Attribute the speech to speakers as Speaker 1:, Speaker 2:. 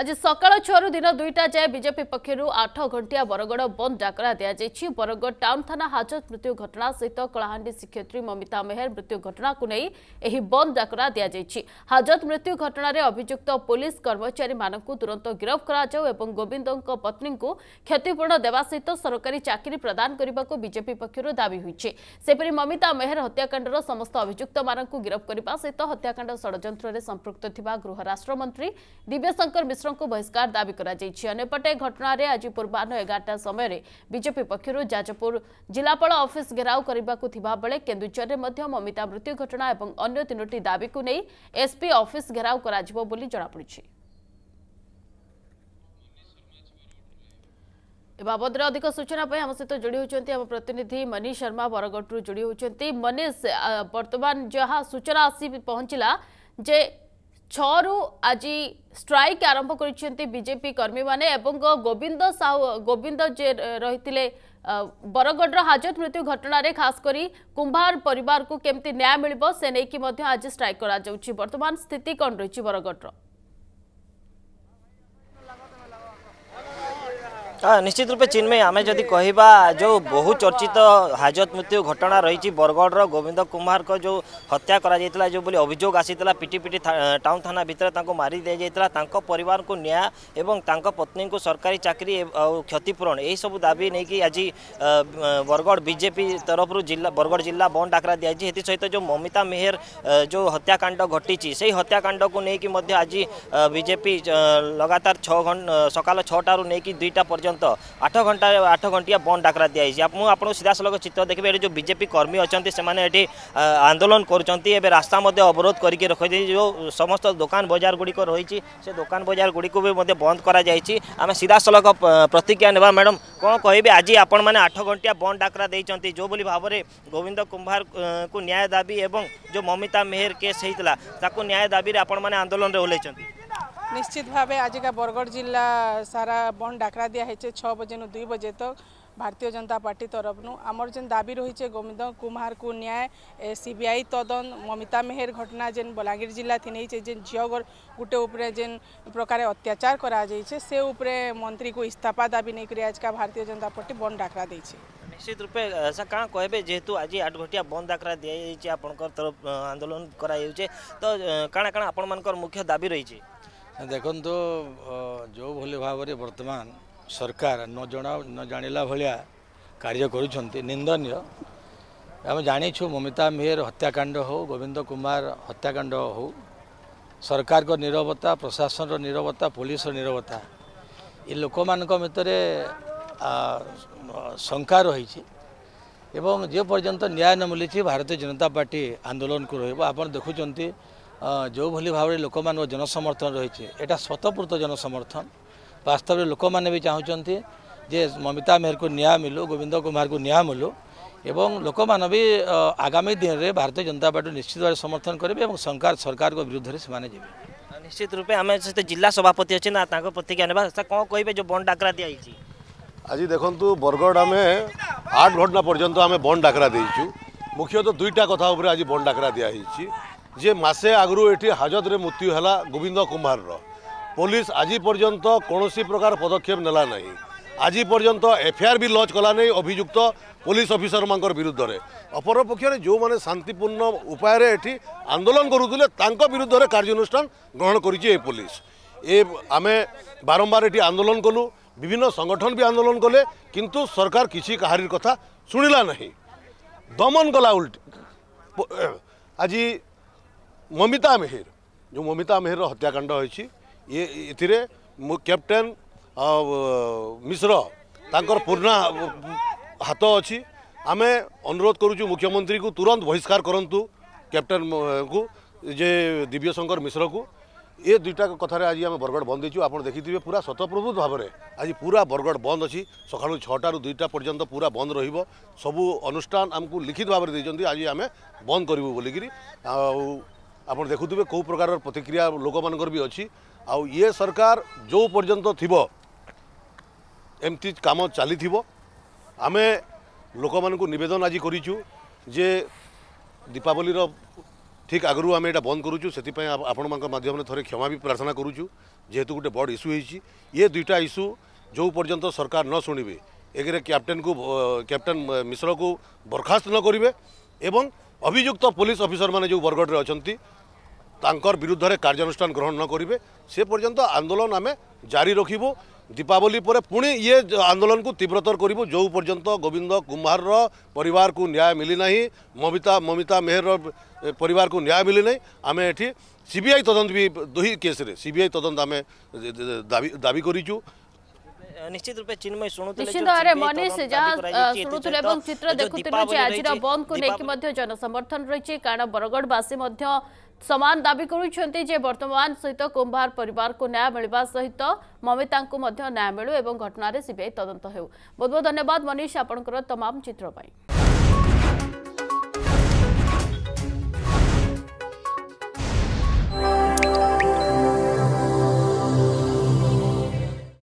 Speaker 1: আজ সকাল ছু দিন দুইটা যায় বিজেপি পক্ষ আঠ ঘণ্টিয়া বরগড় বন্ধ ডাকরা দিয়েছে বরগড় টাউন থানা হাজত মৃত্যু ঘটনা সহিত কলাহান্ডি শিক্ষয়িত্রী মমিতা মেহের মৃত্যু ঘটনাকে নেই এই বন্ধ ডাকরা দিয়েছে হাজত মৃত্যু ঘটনার অভিযুক্ত পুলিশ কর্মচারী মানুষ তুরন্ত গিরফ করা এবং গোবিন্দ পত্নী ক্ষতিপূরণ দেওয়া সহিত সরকারি চাকরি প্রদান করা বিজেপি পক্ষ দাবি হয়েছে সেপরি মমিতা মেহের হত্যাকাণ্ডর সমস্ত অভিযুক্ত মানুষ গিরফ করা সহিত হত্যাকাণ্ড ষড়যন্ত্রের সম্পৃক্ত থাকা গৃহ রাষ্ট্রমন্ত্রী দিব্যশঙ্কর মিশ্র ମିଶ୍ରଙ୍କୁ ବହିଷ୍କାର ଦାବି କରାଯାଇଛି ଅନ୍ୟପଟେ ଘଟଣାରେ ଆଜି ପୂର୍ବାହ୍ନ ଏଗାରଟା ସମୟରେ ବିଜେପି ପକ୍ଷରୁ ଯାଜପୁର ଜିଲ୍ଲାପାଳ ଅଫିସ୍ ଘେରାଉ କରିବାକୁ ଥିବାବେଳେ କେନ୍ଦୁଝରରେ ମଧ୍ୟ ମମିତା ମୃତ୍ୟୁ ଘଟଣା ଏବଂ ଅନ୍ୟ ତିନୋଟି ଦାବିକୁ ନେଇ ଏସ୍ପି ଅଫିସ୍ ଘେରାଉ କରାଯିବ ବୋଲି ଜଣାପଡ଼ିଛି ଏ ବାବଦରେ ଅଧିକ ସୂଚନା ପାଇଁ ଆମ ସହିତ ଯୋଡ଼ି ହେଉଛନ୍ତି ଆମ ପ୍ରତିନିଧି ମନୀଷ ଶର୍ମା ବରଗଡ଼ରୁ ଯୋଡ଼ି ହେଉଛନ୍ତି ମନୀଷ ବର୍ତ୍ତମାନ ଯାହା ସୂଚନା ଆସି ପହଞ୍ଚିଲା ଯେ ছু আজি স্ট্রাইক আরম্ভ করেছেন বিজেপি কর্মী মানে এবং গোবিন্দ সাহু গোবিন্দ যে রয়েছে বরগড়র হাজত মৃত্যু ঘটনার খাস করে কুম্ভার পরিবার কেমতি ন্যায় মিলব সে নেই আজ স্ট্রাইক করা যাচ্ছে বর্তমান স্থিতি কণ রয়েছে বরগড়র
Speaker 2: हाँ निश्चित रूपे चिन्मय आम जदि कह जो बहु चर्चित हाजत मृत्यु घटना रही बरगड़ गोविंद कुमार को जो हत्या कर जो बोली अभोग आसाला पिटी टाउन थाना भितर मारी दी जाता पर पत्नी को सरकारी चाकरी क्षतिपूरण यही सब दाबी नहीं कि आज बरगढ़ बीजेपी तरफ जिला बरगढ़ जिला बंद डाकरा दी सहित जो ममिता मेहर जो हत्याकांड घटी से ही हत्याकांड को लेकिन आज बीजेपी लगातार छ सका छटू नहीं कि दुईटा पर्यटन পর্যন্ত আঠ ঘণ্টা আঠ ঘণ্টিয়া বন্ধ ডাকরা দিয়া হয়েছে মু আপনার সিধাসলখ চিত্র দেখবে এটি যে বিজেপি কর্মী অনেক সে এটি আন্দোলন করছেন এবে রাস্তা মধ্যে অবরোধ করি রাখি যে সমস্ত দোকান বজার গুড়ি রয়েছে সে দোকান বজার গুড়ি বন্ধ করা যাই আমি সিধাসলখ প্রতিক্রিয়া নেবা ম্যাডাম কম কহবে আজ আপন মানে আঠ ঘণ্টিয়া বন্ধ ডাকরা দিয়েছেন যেভাবে ভাবে গোবিন্দ কুম্ভার কু ন্যায় দাবি এবং যে মমিতা মেহের কেস হয়েছিল তাকে ন্যায় দাবি আপন মানে আন্দোলনের ওহ্লাইছেন
Speaker 1: निश्चित भाव आजिका बरगढ़ जिला सारा बंद डाकरा दिया है छः बजे नु दुई बजे तक तो, भारतीय जनता पार्टी तरफ नु आमर जेन दाबी रही है गोविंद कुमार को न्याय सीबीआई तदन ममिता मेहर घटना जेन बलांगीर जिला थी नहीं जेन झील गोटे उपरे जेन प्रकार अत्याचार कराइए से उपरे मंत्री को इस्तीफा दाबी नहीं कर आजका भारतीय जनता पार्टी बंद डाकरा दे
Speaker 2: निश्चित रूपे ऐसा कहाँ कहे जेहेतु आज आठ घटिया बंद आकड़ा दि जाइए आपण तरफ आंदोलन कराऊ तो कण कण आपण मुख्य दाबी रही है
Speaker 3: ଦେଖନ୍ତୁ ଯେଉଁଭଳି ଭାବରେ ବର୍ତ୍ତମାନ ସରକାର ନ ଜଣା ନ ଜାଣିଲା ଭଳିଆ କାର୍ଯ୍ୟ କରୁଛନ୍ତି ନିନ୍ଦନୀୟ ଆମେ ଜାଣିଛୁ ମମିତା ମେହେର ହତ୍ୟାକାଣ୍ଡ ହେଉ ଗୋବିନ୍ଦ କୁମାର ହତ୍ୟାକାଣ୍ଡ ହେଉ ସରକାରଙ୍କ ନିରବତା ପ୍ରଶାସନର ନିରବତା ପୋଲିସର ନିରବତା ଏ ଲୋକମାନଙ୍କ ଭିତରେ ଶଙ୍କା ରହିଛି ଏବଂ ଯେପର୍ଯ୍ୟନ୍ତ ନ୍ୟାୟ ନ ମିଳିଛି ଭାରତୀୟ ଜନତା ପାର୍ଟି ଆନ୍ଦୋଳନକୁ ରହିବ ଆପଣ ଦେଖୁଛନ୍ତି ଯେଉଁଭଳି ଭାବରେ ଲୋକମାନଙ୍କ জনসমর্থন রয়েছে এটা ସ୍ୱତଃପୃତ জনসমর্থন ବାସ୍ତବରେ লোক মানে ଚାହୁଁଛନ୍ତି যে মমিতা মেহর ନ୍ୟାୟ মিলু গোবিন্দ কুমার ନ୍ୟାୟ মিলু এবং লোক বি আগামী দিনে ভারতীয় জনতা পার্টি নিশ্চিত ভাবে সমর্থন করবে এবং সরকার সরকার বিরুদ্ধে সে যাবে নিশ্চিত রূপে আমি সে জেলা সভাপতি অনেক
Speaker 2: না তাঁর প্রতিক্রিয়া নেবা স্যার কম কে যে বন্ড ডাকরা দিয়েছি
Speaker 4: আজ দেখুন বরগড় আমি আট ঘটনা পর্যন্ত আমি বন্ড ডাকরা দিয়েছি মুখ্যত দুইটা কথা উপরে আজ বন্ড ডাকরা দিয়া হয়েছি যে মাসে আগর এটি হাজতরে মৃত্যু হল গোবিন্দ কুম্ভারর পুলিশ আজি পর্যন্ত কৌশি প্রকার পদক্ষেপ নেলা না আজি পর্যন্ত এফআইআর বি লঞ্চ কলা নাই অভিযুক্ত পুলিশ অফিসর মাঙ্কর বিরুদ্ধে অপরপক্ষে যে শান্তিপূর্ণ উপায়ে এটি আন্দোলন করুলে তাঙ্ক বিরুদ্ধে কার্যানুষ্ঠান গ্রহণ করেছে এই পুলিশ এ আমি বারম্বার এটি আন্দোলন কলু বিভিন্ন সংগঠন বি আন্দোলন কলে কিন্তু সরকার কিছু কাহারির কথা শুনিলা না দমন গলা উল্টি আজি ममिता मेहर जो ममिता मेहर हत्याकांड होती ये कैप्टेन मिश्र तर हाथ अच्छी आम अनुरोध करुचु मुख्यमंत्री को तुरंत बहिष्कार करूँ कैप्टेन को जे दिव्यशंकर मिश्र को ये दुईटा कथा आज आम बरगड़ बंद देचु आप देखिए पूरा स्वतप्रभूत भाव में आज पूरा बरगढ़ बंद अच्छी सका छटारू दुईटा पर्यटन पूरा बंद रू अनुष्ठान आमको लिखित भाव में आज आम बंद करूँ बोलिकी ଆପଣ ଦେଖୁଥିବେ କେଉଁ ପ୍ରକାରର ପ୍ରତିକ୍ରିୟା ଲୋକମାନଙ୍କର ବି ଅଛି ଆଉ ଇଏ ସରକାର ଯେଉଁ ପର୍ଯ୍ୟନ୍ତ ଥିବ ଏମିତି କାମ ଚାଲିଥିବ ଆମେ ଲୋକମାନଙ୍କୁ ନିବେଦନ ଆଜି କରିଛୁ ଯେ ଦୀପାବଳିର ঠিক আগর আমি এটা বন্ধ করুছু সেপাই আপনার মাধ্যমে থরে ক্ষমা বি প্রার্থনা করুছু যেহেতু গোটে বড় ইস্যু হয়েছি ইয়ে দুইটা ইস্যু যে পর্যন্ত সরকার ন শুণবে একে ক্যাপ্টেন কু ক্যাপ্টেন মিশ্রকু বরখাস্ত ন করবে এবং অভিযুক্ত পুলিশ অফিসর মানে যে বরগড়ে অনেক ତାଙ୍କର ବିରୁଦ୍ଧରେ କାର୍ଯ୍ୟାନୁଷ୍ଠାନ ଗ୍ରହଣ ନ କରିବେ ସେ ପର୍ଯ୍ୟନ୍ତ ଆନ୍ଦୋଳନ ଆମେ ଜାରି ରଖିବୁ ଦୀପାବଳି ପରେ ପୁଣି ଇଏ ଆନ୍ଦୋଳନକୁ ତୀବ୍ରତର କରିବୁ ଯେଉଁ ପର୍ଯ୍ୟନ୍ତ ଗୋବିନ୍ଦ କୁମ୍ଭାରର ପରିବାରକୁ ନ୍ୟାୟ ମିଳିନାହିଁ ମମିତା ମମିତା ମେହେରର ପରିବାରକୁ ନ୍ୟାୟ ମିଳିନାହିଁ ଆମେ ଏଠି ସିବିଆଇ ତଦନ୍ତ ବି ଦୁଇ କେସ୍ରେ ସିବିଆଇ ତଦନ୍ତ ଆମେ ଦାବି ଦାବି କରିଛୁ
Speaker 2: ନିଶ୍ଚିତ ରୂପେ ଚିନ୍ମୟ ଶୁଣୁଥିଲେ ନିଶ୍ଚିତ ଭାବରେ ମନୀଷ ଯାହା ଶୁଣୁଥିଲେ ଏବଂ ଚିତ୍ର ଦେଖୁଥିଲେ ଯେ ଆଜିର
Speaker 1: ବନ୍ଦକୁ ନେଇକି ମଧ୍ୟ ଜନସମର୍ଥନ ରହିଛି କାରଣ ବରଗଡ଼ବାସୀ ମଧ୍ୟ ସମାନ ଦାବି କରୁଛନ୍ତି ଯେ ବର୍ତ୍ତମାନ ସହିତ କୁମ୍ଭାର ପରିବାରକୁ ନ୍ୟାୟ ମିଳିବା ସହିତ ମମିତାଙ୍କୁ ମଧ୍ୟ ନ୍ୟାୟ ମିଳୁ ଏବଂ ଘଟଣାରେ ସିବିଆଇ ତଦନ୍ତ ହେଉ ବହୁତ ବହୁତ ଧନ୍ୟବାଦ ମନୀଷ ଆପଣଙ୍କର ତମାମ ଚିତ୍ର ପାଇଁ